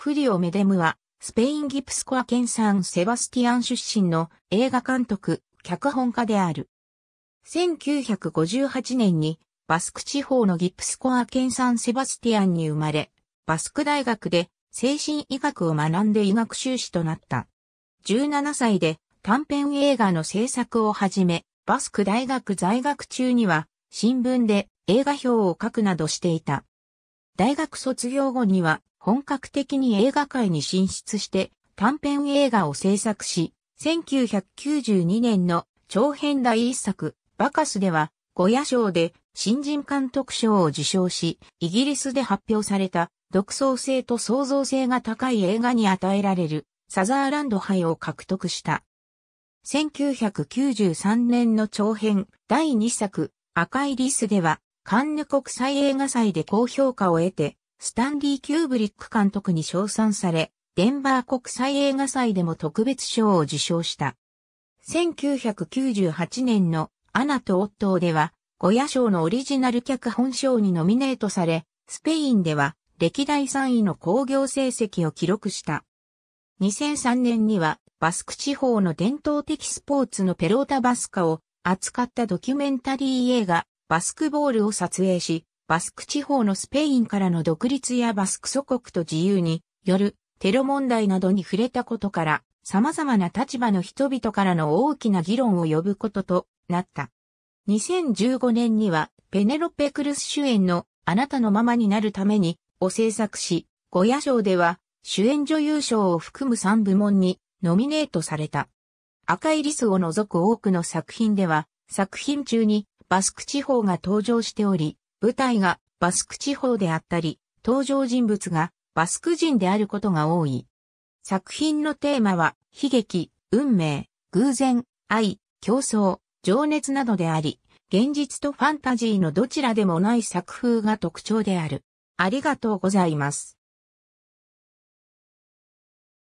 フリオ・メデムは、スペインギプスコア県産セバスティアン出身の映画監督、脚本家である。1958年にバスク地方のギプスコア県産セバスティアンに生まれ、バスク大学で精神医学を学んで医学修士となった。17歳で短編映画の制作を始め、バスク大学在学中には新聞で映画表を書くなどしていた。大学卒業後には本格的に映画界に進出して短編映画を制作し、1992年の長編第一作、バカスでは、五夜賞で新人監督賞を受賞し、イギリスで発表された独創性と創造性が高い映画に与えられるサザーランド杯を獲得した。1993年の長編第2作赤いリスではカンヌ国際映画祭で高評価を得て、スタンリー・キューブリック監督に称賛され、デンバー国際映画祭でも特別賞を受賞した。1998年のアナとオットーでは、ゴヤ賞のオリジナル脚本賞にノミネートされ、スペインでは歴代3位の興行成績を記録した。2003年にはバスク地方の伝統的スポーツのペロータバスカを扱ったドキュメンタリー映画バスクボールを撮影し、バスク地方のスペインからの独立やバスク祖国と自由によるテロ問題などに触れたことから、様々な立場の人々からの大きな議論を呼ぶこととなった。2015年には、ペネロペ・クルス主演のあなたのままになるためにを制作し、ゴヤ賞では主演女優賞を含む3部門にノミネートされた。赤いリスを除く多くの作品では、作品中にバスク地方が登場しており、舞台がバスク地方であったり、登場人物がバスク人であることが多い。作品のテーマは、悲劇、運命、偶然、愛、競争、情熱などであり、現実とファンタジーのどちらでもない作風が特徴である。ありがとうございます。